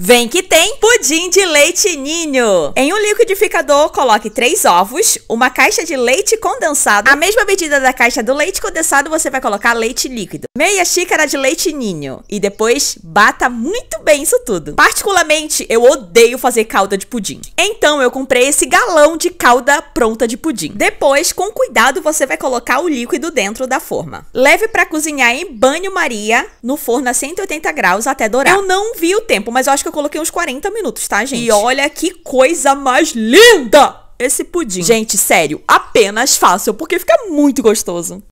Vem que tem pudim de leite ninho. Em um liquidificador, coloque três ovos, uma caixa de leite condensado. A mesma medida da caixa do leite condensado, você vai colocar leite líquido. Meia xícara de leite ninho. E depois, bata muito bem isso tudo. Particularmente, eu odeio fazer calda de pudim. Então, eu comprei esse galão de calda pronta de pudim. Depois, com cuidado, você vai colocar o líquido dentro da forma. Leve para cozinhar em banho-maria, no forno a 180 graus, até dourar. Eu não vi o tempo, mas eu acho que que eu coloquei uns 40 minutos, tá, gente? E olha que coisa mais linda! Esse pudim. Gente, sério, apenas fácil, porque fica muito gostoso.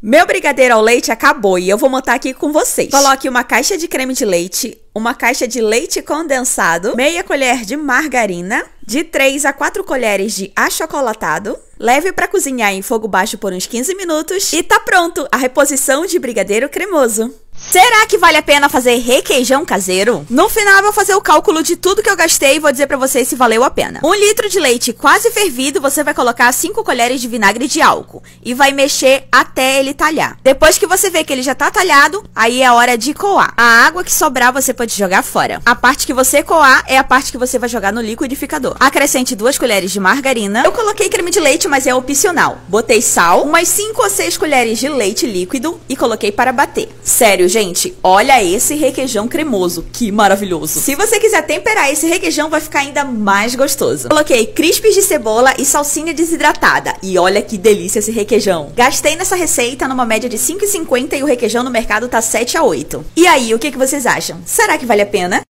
Meu brigadeiro ao leite acabou e eu vou montar aqui com vocês. Coloque uma caixa de creme de leite, uma caixa de leite condensado, meia colher de margarina, de 3 a 4 colheres de achocolatado. Leve para cozinhar em fogo baixo por uns 15 minutos e tá pronto a reposição de brigadeiro cremoso. Será que vale a pena fazer requeijão caseiro? No final eu vou fazer o cálculo de tudo que eu gastei e vou dizer pra vocês se valeu a pena. Um litro de leite quase fervido, você vai colocar 5 colheres de vinagre de álcool e vai mexer até ele talhar. Depois que você vê que ele já tá talhado, aí é hora de coar. A água que sobrar você pode jogar fora. A parte que você coar é a parte que você vai jogar no liquidificador. Acrescente 2 colheres de margarina. Eu coloquei creme de leite, mas é opcional. Botei sal, umas 5 ou 6 colheres de leite líquido e coloquei para bater. Sério, gente, olha esse requeijão cremoso. Que maravilhoso. Se você quiser temperar esse requeijão, vai ficar ainda mais gostoso. Coloquei crispes de cebola e salsinha desidratada. E olha que delícia esse requeijão. Gastei nessa receita numa média de 5,50 e o requeijão no mercado tá 7 a 8. E aí, o que, que vocês acham? Será que vale a pena?